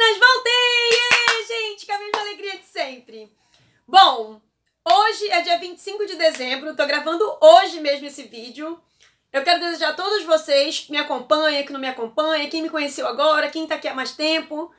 meninas, voltei! gente, a mesma alegria de sempre. Bom, hoje é dia 25 de dezembro, tô gravando hoje mesmo esse vídeo. Eu quero desejar a todos vocês que me acompanham, que não me acompanham, quem me conheceu agora, quem tá aqui há mais tempo.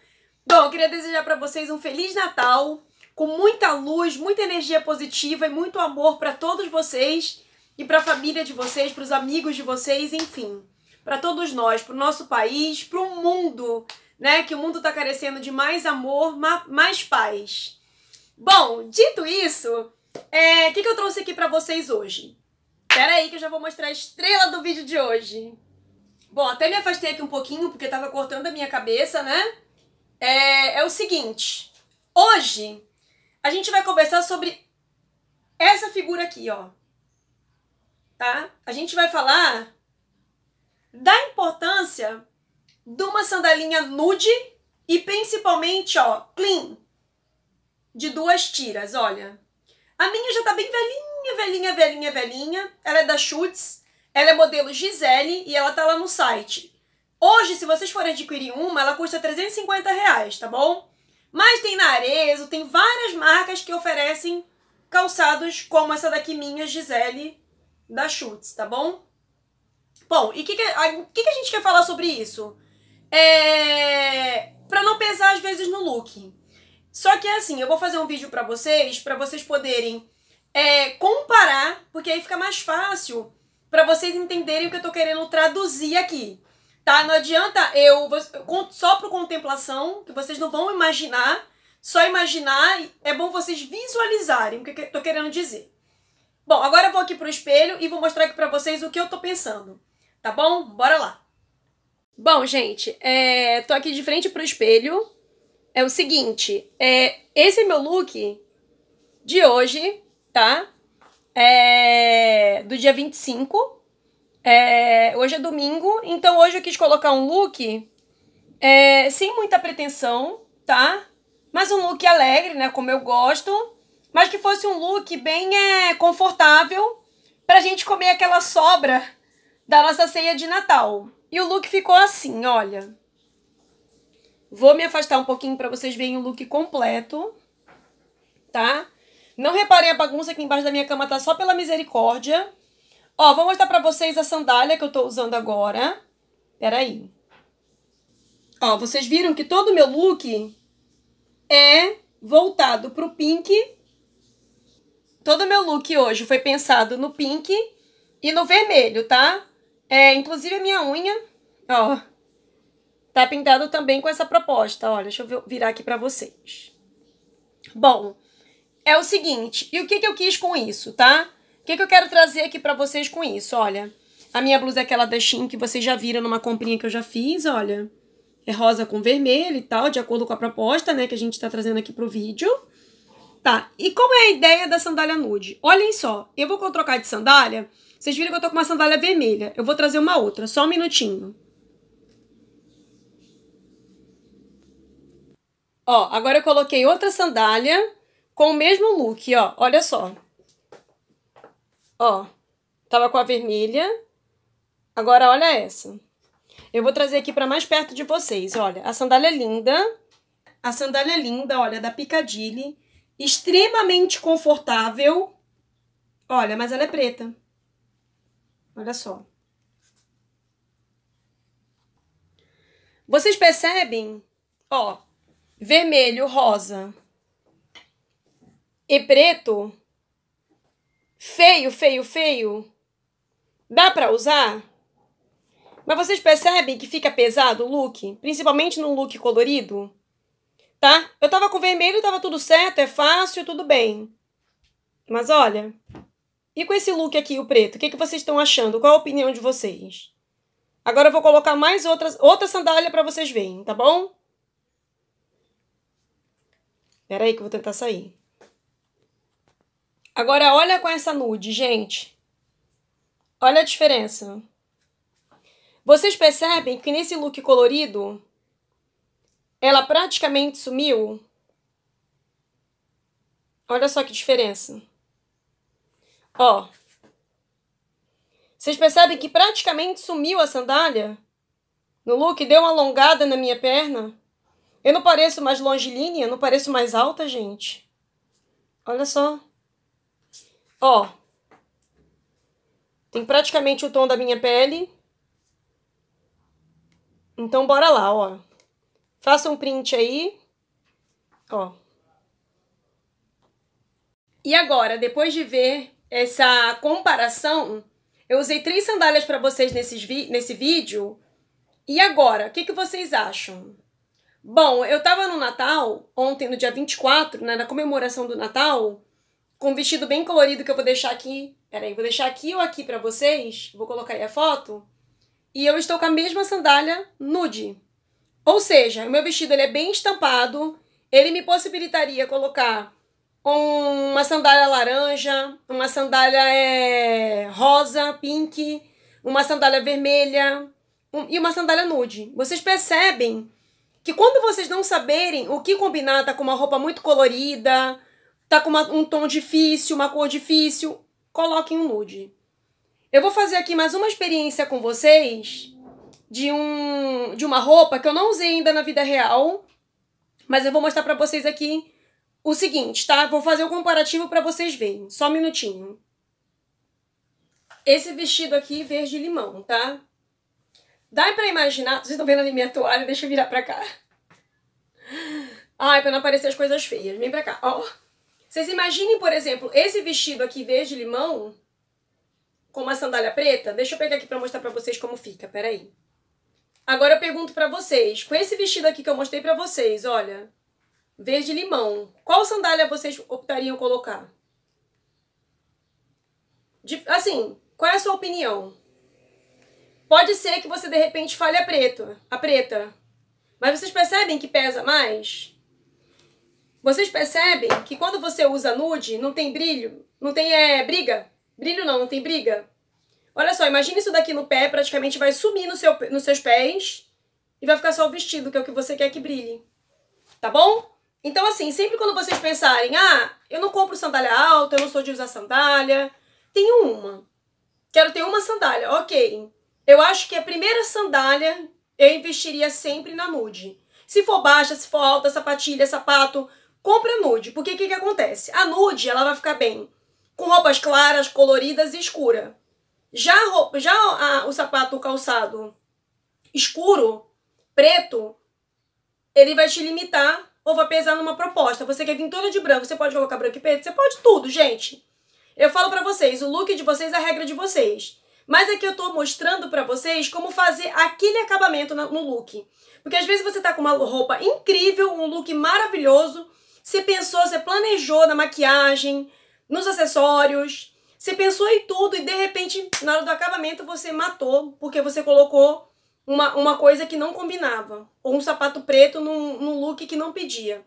Bom, eu queria desejar para vocês um Feliz Natal, com muita luz, muita energia positiva e muito amor para todos vocês e para a família de vocês, para os amigos de vocês, enfim, para todos nós, para o nosso país, para o mundo, né? Que o mundo está carecendo de mais amor, mais paz. Bom, dito isso, é, o é, que, que eu trouxe aqui para vocês hoje? Pera aí que eu já vou mostrar a estrela do vídeo de hoje. Bom, até me afastei aqui um pouquinho porque estava cortando a minha cabeça, né? É, é o seguinte, hoje a gente vai conversar sobre essa figura aqui, ó. Tá? A gente vai falar da importância de uma sandalinha nude e principalmente, ó, clean, de duas tiras, olha. A minha já tá bem velhinha, velhinha, velhinha, velhinha. Ela é da Schutz, ela é modelo Gisele e ela tá lá no site. Hoje, se vocês forem adquirir uma, ela custa 350 reais, tá bom? Mas tem na Arezo, tem várias marcas que oferecem calçados como essa daqui minha, Gisele, da Schutz, tá bom? Bom, e o que, que, que, que a gente quer falar sobre isso? É... Pra não pensar, às vezes, no look. Só que assim, eu vou fazer um vídeo para vocês, para vocês poderem é, comparar, porque aí fica mais fácil para vocês entenderem o que eu tô querendo traduzir aqui, tá? Não adianta eu, só pro contemplação, que vocês não vão imaginar, só imaginar, é bom vocês visualizarem o que eu tô querendo dizer. Bom, agora eu vou aqui pro espelho e vou mostrar aqui pra vocês o que eu tô pensando, tá bom? Bora lá! Bom, gente, é, tô aqui de frente pro espelho. É o seguinte, é, esse é meu look de hoje, tá? É, do dia 25. É, hoje é domingo, então hoje eu quis colocar um look é, sem muita pretensão, tá? Mas um look alegre, né? Como eu gosto. Mas que fosse um look bem é, confortável pra gente comer aquela sobra da nossa ceia de Natal. E o look ficou assim, olha. Vou me afastar um pouquinho para vocês verem o look completo, tá? Não reparem a bagunça aqui embaixo da minha cama, tá só pela misericórdia. Ó, vou mostrar pra vocês a sandália que eu tô usando agora. Peraí. Ó, vocês viram que todo o meu look é voltado pro pink. Todo o meu look hoje foi pensado no pink e no vermelho, tá? É, inclusive a minha unha, ó, tá pintado também com essa proposta. Olha, deixa eu virar aqui pra vocês. Bom, é o seguinte, e o que, que eu quis com isso, tá? O que, que eu quero trazer aqui pra vocês com isso, olha. A minha blusa é aquela da Shein que vocês já viram numa comprinha que eu já fiz, olha. É rosa com vermelho e tal, de acordo com a proposta, né, que a gente tá trazendo aqui pro vídeo. Tá, e como é a ideia da sandália nude? Olhem só, eu vou trocar de sandália vocês viram que eu tô com uma sandália vermelha. Eu vou trazer uma outra, só um minutinho. Ó, agora eu coloquei outra sandália com o mesmo look, ó. Olha só. Ó, tava com a vermelha. Agora olha essa. Eu vou trazer aqui para mais perto de vocês, olha. A sandália é linda. A sandália é linda, olha, da Piccadilly. Extremamente confortável. Olha, mas ela é preta. Olha só. Vocês percebem? Ó, vermelho, rosa e preto. Feio, feio, feio. Dá pra usar? Mas vocês percebem que fica pesado o look? Principalmente num look colorido? Tá? Eu tava com vermelho, tava tudo certo, é fácil, tudo bem. Mas olha, e com esse look aqui, o preto, o que, que vocês estão achando? Qual a opinião de vocês? Agora eu vou colocar mais outras, outra sandália para vocês verem, tá bom? Pera aí que eu vou tentar sair. Agora olha com essa nude, gente. Olha a diferença. Vocês percebem que nesse look colorido, ela praticamente sumiu? Olha só que diferença. Ó. Vocês percebem que praticamente sumiu a sandália? No look deu uma alongada na minha perna? Eu não pareço mais longilínea, não pareço mais alta, gente. Olha só. Ó. Tem praticamente o tom da minha pele. Então, bora lá, ó. Faça um print aí. Ó. E agora, depois de ver essa comparação, eu usei três sandálias para vocês nesse vídeo. E agora, o que, que vocês acham? Bom, eu estava no Natal, ontem, no dia 24, né, na comemoração do Natal, com um vestido bem colorido que eu vou deixar aqui. Peraí, vou deixar aqui ou aqui para vocês. Vou colocar aí a foto. E eu estou com a mesma sandália nude. Ou seja, o meu vestido ele é bem estampado. Ele me possibilitaria colocar uma sandália laranja, uma sandália é, rosa, pink, uma sandália vermelha um, e uma sandália nude. Vocês percebem que quando vocês não saberem o que combinar, tá com uma roupa muito colorida, tá com uma, um tom difícil, uma cor difícil, coloquem um nude. Eu vou fazer aqui mais uma experiência com vocês de, um, de uma roupa que eu não usei ainda na vida real, mas eu vou mostrar para vocês aqui o seguinte, tá? Vou fazer o um comparativo para vocês verem. Só um minutinho. Esse vestido aqui, verde limão, tá? Dá pra imaginar... Vocês estão vendo ali minha toalha? Deixa eu virar pra cá. Ai, pra não aparecer as coisas feias. Vem pra cá, ó. Vocês imaginem, por exemplo, esse vestido aqui, verde limão, com uma sandália preta. Deixa eu pegar aqui pra mostrar pra vocês como fica, peraí. Agora eu pergunto pra vocês. Com esse vestido aqui que eu mostrei pra vocês, olha verde limão. Qual sandália vocês optariam colocar? De, assim, qual é a sua opinião? Pode ser que você de repente fale a preta, a preta. Mas vocês percebem que pesa mais? Vocês percebem que quando você usa nude, não tem brilho, não tem é, briga? Brilho não, não tem briga. Olha só, imagine isso daqui no pé, praticamente vai sumir no seu, nos seus pés e vai ficar só o vestido, que é o que você quer que brilhe. Tá bom? Então, assim, sempre quando vocês pensarem, ah, eu não compro sandália alta, eu não sou de usar sandália, tenho uma. Quero ter uma sandália, ok. Eu acho que a primeira sandália eu investiria sempre na nude. Se for baixa, se for alta, sapatilha, sapato, compra nude. Porque o que, que acontece? A nude, ela vai ficar bem com roupas claras, coloridas e escura. Já, roupa, já a, o sapato calçado escuro, preto, ele vai te limitar ou vai pesar numa proposta. Você quer vir toda de branco, você pode colocar branco e preto, você pode tudo, gente. Eu falo pra vocês, o look de vocês é a regra de vocês. Mas aqui é eu tô mostrando pra vocês como fazer aquele acabamento no look. Porque às vezes você tá com uma roupa incrível, um look maravilhoso, você pensou, você planejou na maquiagem, nos acessórios, você pensou em tudo e de repente, na hora do acabamento, você matou porque você colocou uma, uma coisa que não combinava, ou um sapato preto num, num look que não pedia,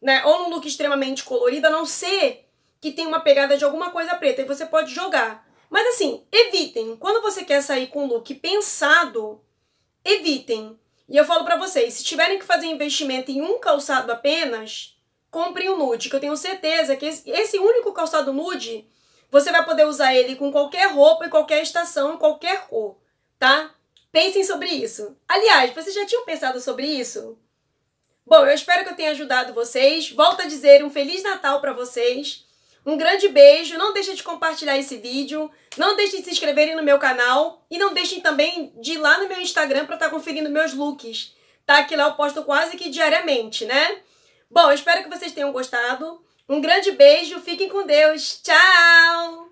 né? Ou num look extremamente colorido, a não ser que tenha uma pegada de alguma coisa preta, e você pode jogar. Mas assim, evitem. Quando você quer sair com um look pensado, evitem. E eu falo para vocês, se tiverem que fazer investimento em um calçado apenas, comprem um nude, que eu tenho certeza que esse único calçado nude, você vai poder usar ele com qualquer roupa, em qualquer estação, em qualquer cor, tá? Pensem sobre isso. Aliás, vocês já tinham pensado sobre isso? Bom, eu espero que eu tenha ajudado vocês. Volto a dizer um Feliz Natal para vocês. Um grande beijo. Não deixem de compartilhar esse vídeo. Não deixem de se inscreverem no meu canal. E não deixem também de ir lá no meu Instagram para estar tá conferindo meus looks. Tá? Que lá eu posto quase que diariamente, né? Bom, eu espero que vocês tenham gostado. Um grande beijo. Fiquem com Deus. Tchau!